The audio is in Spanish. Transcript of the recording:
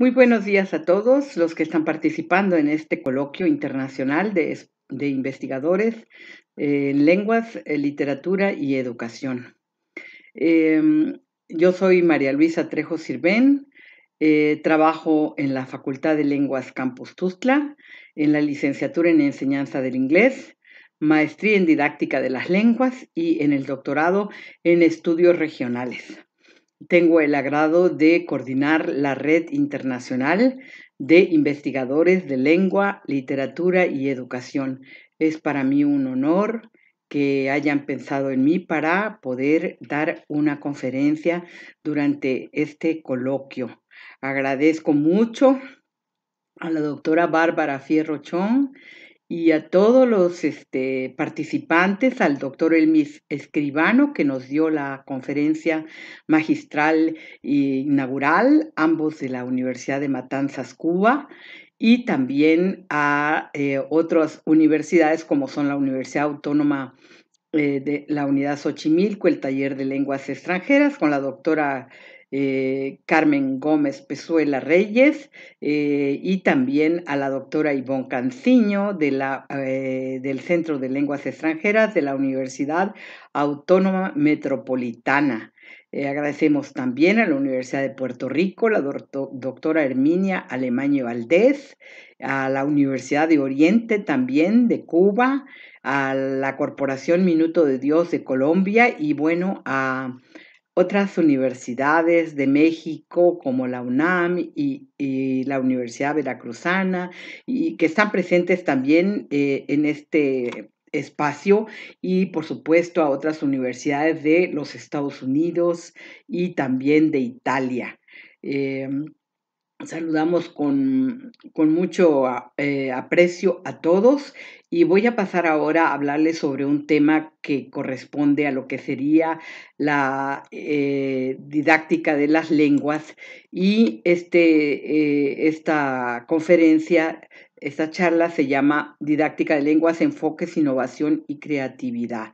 Muy buenos días a todos los que están participando en este coloquio internacional de, investigadores en lenguas, eh, literatura y educación. Em, yo soy María Luisa Trejo Sirven, eh, trabajo en la Facultad de Lenguas Campus Tustla, en la licenciatura en enseñanza del inglés, maestría en didáctica de las lenguas y en el doctorado en estudios regionales tengo el agrado de coordinar la Red Internacional de Investigadores de Lengua, Literatura y Educación. Es para mí un honor que hayan pensado en mí para poder dar una conferencia durante este coloquio. Agradezco mucho a la doctora Bárbara Fierrochón y a todos los este, participantes, al doctor Elmis Escribano, que nos dio la conferencia magistral e inaugural, ambos de la Universidad de Matanzas, Cuba, y también a eh, otras universidades como son la Universidad Autónoma eh, de la Unidad Xochimilco, el Taller de Lenguas Extranjeras, con la doctora eh, Carmen Gómez Pezuela Reyes eh, y también a la doctora Ivonne Canciño de la, eh, del Centro de Lenguas Extranjeras de la Universidad Autónoma Metropolitana. agradecemos también a la Universidad de Puerto Rico, la doctora Herminia Alemaño Valdés, a la Universidad de Oriente también de Cuba, a la Corporación Minuto de Dios de Colombia y bueno, a otras universidades de México como la UNAM y, la Universidad Veracruzana, y que están presentes también eh, en este espacio y por supuesto a otras universidades de los Estados Unidos y también de Italia. Eh, saludamos con, mucho eh, aprecio a todos y voy a pasar ahora a hablarles sobre un tema que corresponde a lo que sería la eh, didáctica de las lenguas y este, eh, esta conferencia, esta charla se llama Didáctica de lenguas, enfoques, innovación y creatividad.